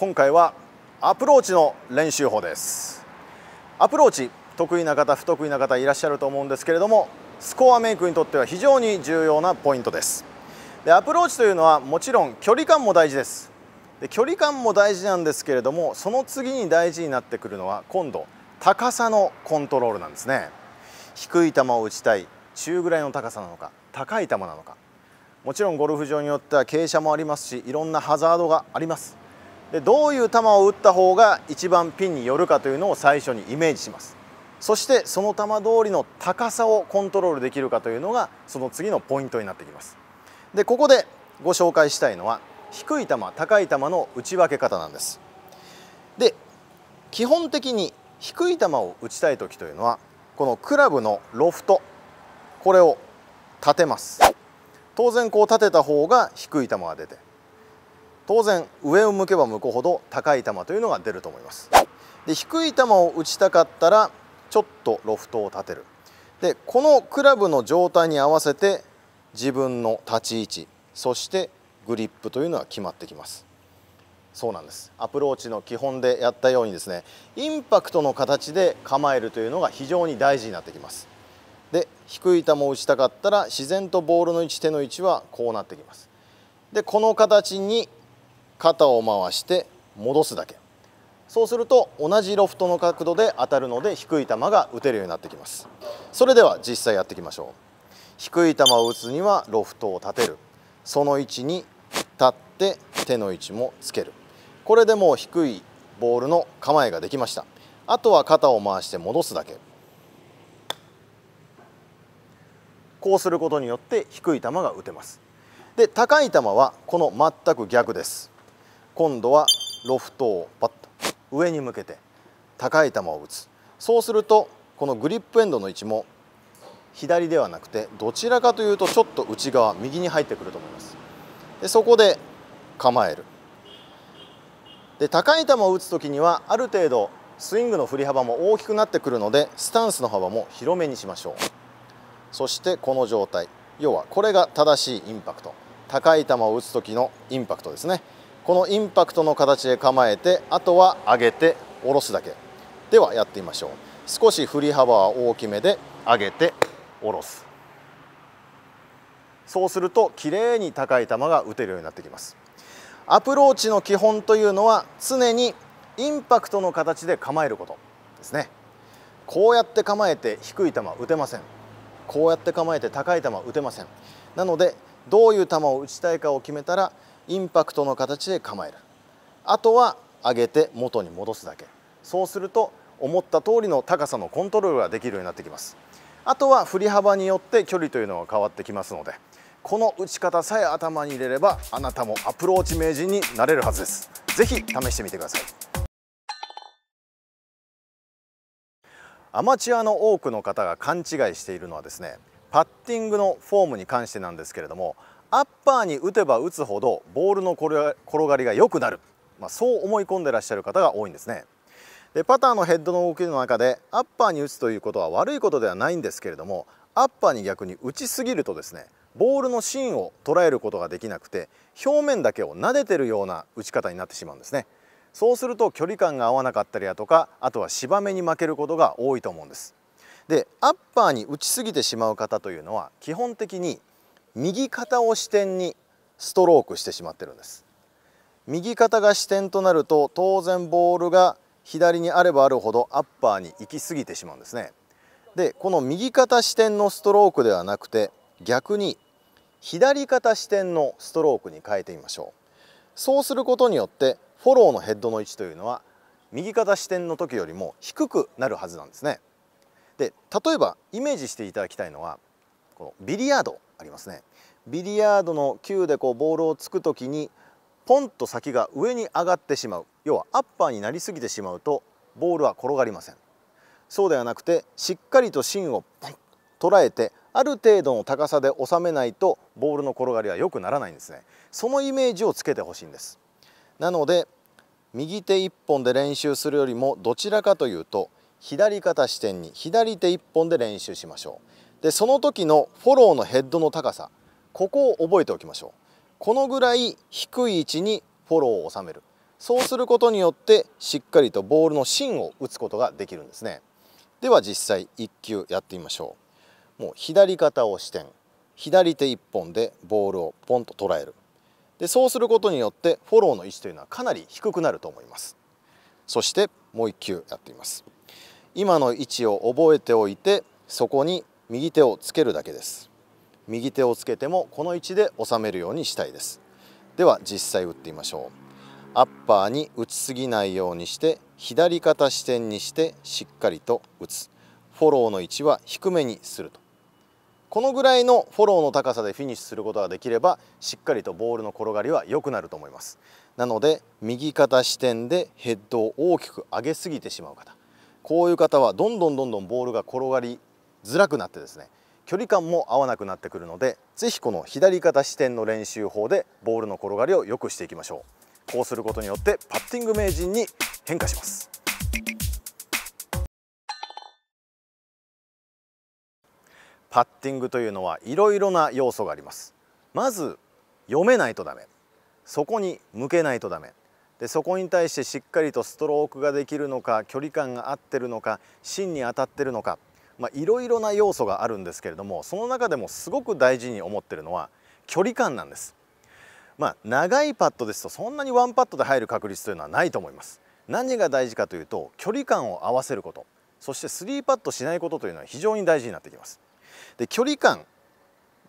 今回はアプローチの練習法ですアプローチ得意な方不得意な方いらっしゃると思うんですけれどもスコアメイクにとっては非常に重要なポイントですでアプローチというのはもちろん距離感も大事ですで距離感も大事なんですけれどもその次に大事になってくるのは今度高さのコントロールなんですね低い球を打ちたい中ぐらいの高さなのか高い球なのかもちろんゴルフ場によっては傾斜もありますしいろんなハザードがありますでどういう球を打った方が一番ピンに寄るかというのを最初にイメージしますそしてその球通りの高さをコントロールできるかというのがその次のポイントになってきますでここでご紹介したいのは低い球高い球の打ち分け方なんですで基本的に低い球を打ちたい時というのはこのクラブのロフトこれを立てます当然こう立てた方が低い球が出て当然上を向けば向こうほど高い球というのが出ると思いますで低い球を打ちたかったらちょっとロフトを立てるでこのクラブの状態に合わせて自分の立ち位置そしてグリップというのは決まってきますそうなんですアプローチの基本でやったようにですねインパクトの形で構えるというのが非常に大事になってきますで低い球を打ちたかったら自然とボールの位置手の位置はこうなってきますでこの形に肩を回して戻すだけそうすると同じロフトの角度で当たるので低い球が打てるようになってきますそれでは実際やっていきましょう低い球を打つにはロフトを立てるその位置に立って手の位置もつけるこれでもう低いボールの構えができましたあとは肩を回して戻すだけこうすることによって低い球が打てますで高い球はこの全く逆です今度はロフトをパッと上に向けて高い球を打つそうするとこのグリップエンドの位置も左ではなくてどちらかというとちょっと内側右に入ってくると思いますでそこで構えるで高い球を打つ時にはある程度スイングの振り幅も大きくなってくるのでスタンスの幅も広めにしましょうそしてこの状態要はこれが正しいインパクト高い球を打つ時のインパクトですねこのインパクトの形で構えてあとは上げて下ろすだけではやってみましょう少し振り幅は大きめで上げて下ろすそうするときれいに高い球が打てるようになってきますアプローチの基本というのは常にインパクトの形で構えることですねこうやって構えて低い球打てませんこうやって構えて高い球打てませんなのでどういう球を打ちたいかを決めたらインパクトの形で構えるあとは上げて元に戻すだけそうすると思った通りの高さのコントロールができるようになってきますあとは振り幅によって距離というのは変わってきますのでこの打ち方さえ頭に入れればあなたもアプローチ名人になれるはずですぜひ試してみてくださいアマチュアの多くの方が勘違いしているのはですねパッティングのフォームに関してなんですけれどもアッパーに打てば打つほどボールの転がりが良くなる、まあ、そう思い込んでらっしゃる方が多いんですねでパターのヘッドの動きの中でアッパーに打つということは悪いことではないんですけれどもアッパーに逆に打ちすぎるとですねボールの芯を捉えることができなくて表面だけを撫でてるような打ち方になってしまうんですねそうすると距離感が合わなかったりだとかあとは芝目に負けることが多いと思うんですでアッパーに打ちすぎてしまう方というのは基本的に右肩を支点にストロークしてしまってるんです右肩が支点となると当然ボールが左にあればあるほどアッパーに行き過ぎてしまうんですねでこの右肩支点のストロークではなくて逆に左肩支点のストロークに変えてみましょうそうすることによってフォローのヘッドの位置というのは右肩支点の時よりも低くなるはずなんですねで例えばイメージしていただきたいのはこのビリヤードありますねビリヤードの球でこうボールを突く時にポンと先が上に上がってしまう要はアッパーになりすぎてしまうとボールは転がりませんそうではなくてしっかりと芯をポン捉えてある程度の高さで収めないとボールの転がりは良くならないんですねそのイメージをつけてほしいんですなので右手1本で練習するよりもどちらかというと左肩視点に左手1本で練習しましょうでその時のフォローのヘッドの高さここを覚えておきましょうこのぐらい低い位置にフォローを収めるそうすることによってしっかりとボールの芯を打つことができるんですねでは実際1球やってみましょうもう左肩を支点左手1本でボールをポンと捉えるでそうすることによってフォローの位置というのはかなり低くなると思いますそしてもう1球やってみます今の位置を覚えておいてそこに右手をつけるだけです右手をつけてもこの位置で収めるようにしたいですでは実際打ってみましょうアッパーに打ちすぎないようにして左肩視点にしてしっかりと打つフォローの位置は低めにするとこのぐらいのフォローの高さでフィニッシュすることができればしっかりとボールの転がりは良くなると思いますなので右肩視点でヘッドを大きく上げすぎてしまう方こういう方はどんどんどんどんボールが転がりづらくなってですね距離感も合わなくなってくるのでぜひこの左肩視点の練習法でボールの転がりを良くしていきましょうこうすることによってパッティング名人に変化しますパッティングというのはいろいろな要素がありますまず読めないとダメそこに向けないとダメでそこに対してしっかりとストロークができるのか距離感が合ってるのか芯に当たってるのかいろいろな要素があるんですけれどもその中でもすごく大事に思ってるのは距離感なんです。まあ、長いパットですとそんなにワンパットで入る確率というのはないと思います。何が大事かというと距離感を合わせることそして3パットしないことというのは非常に大事になってきます。で距離感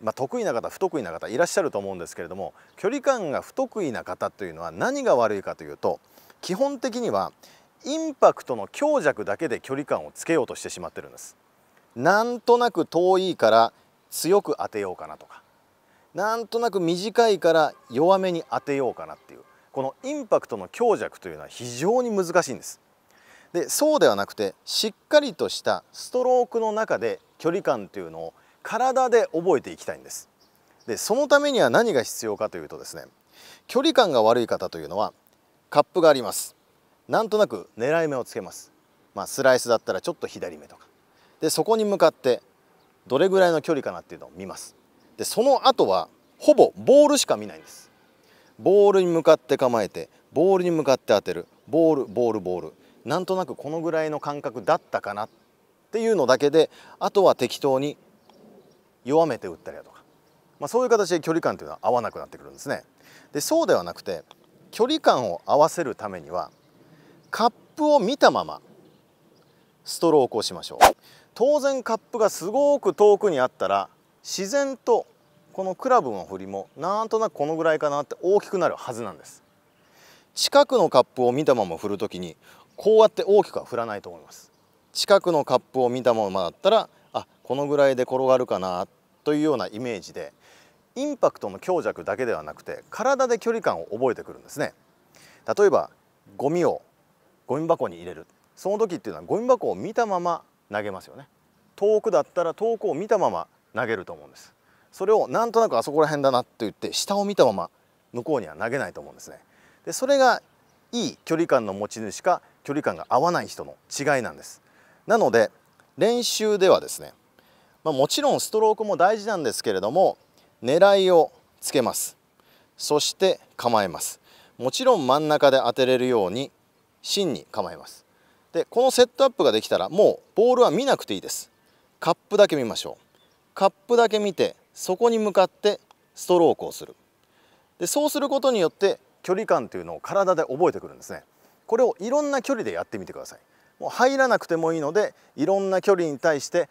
まあ、得意な方不得意な方いらっしゃると思うんですけれども距離感が不得意な方というのは何が悪いかというと基本的にはインパクトの強弱だけで距離感をつけようとしてしまってるんですなんとなく遠いから強く当てようかなとかなんとなく短いから弱めに当てようかなっていうこのインパクトの強弱というのは非常に難しいんです。でそうではなくてしっかりとしたストロークの中で距離感というのを体で覚えていきたいんです。でそのためには何が必要かというとですね距離感が悪い方というのはカップがありますなんとなく狙い目をつけますまあ、スライスだったらちょっと左目とかでそこに向かってどれぐらいの距離かなっていうのを見ますでその後はほぼボールしか見ないんですボールに向かって構えてボールに向かって当てるボールボールボールなんとなくこのぐらいの感覚だったかなっていうのだけであとは適当に弱めて打ったりだとか、まあ、そういう形で距離感というのは合わなくなってくるんですねでそうではなくて距離感を合わせるためにはカップを見たままストロークをしましょう当然カップがすごく遠くにあったら自然とこのクラブの振りもなんとなくこのぐらいかなって大きくなるはずなんです近くのカップを見たまま振る時にこうやって大きくは振らないと思います近くのカップを見たままだったらあこのぐらいで転がるかなというようなイメージでインパクトの強弱だけではなくて体で距離感を覚えてくるんですね例えばゴミをゴミ箱に入れるその時っていうのはゴミ箱を見たまま投げますよね遠くだったら遠くを見たまま投げると思うんですそれをなんとなくあそこら辺だなって言って下を見たまま向こうには投げないと思うんですねでそれがいい距離感の持ち主か距離感が合わない人の違いなんですなので練習ではですね、まあ、もちろんストロークも大事なんですけれども狙いをつけますそして構えますもちろん真ん中で当てれるように芯に構えますでこのセットアップができたらもうボールは見なくていいですカップだけ見ましょうカップだけ見てそこに向かってストロークをするでそうすることによって距離感というのを体で覚えてくるんですねこれをいろんな距離でやってみてくださいもう入らなくてもいいのでいろんな距離に対して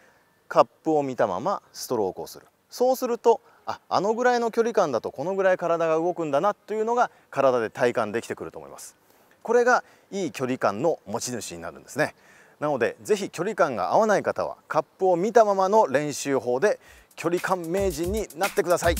カップを見たままストロークをするそうするとああのぐらいの距離感だとこのぐらい体が動くんだなというのが体で体感できてくると思いますこれがいい距離感の持ち主になるんですねなので是非距離感が合わない方はカップを見たままの練習法で距離感名人になってください